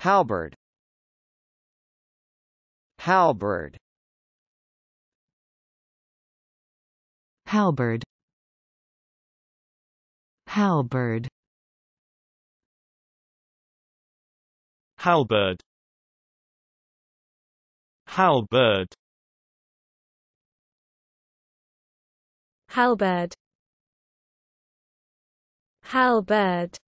Halberd Halberd Halberd Halberd Halberd Halberd Halberd Halberd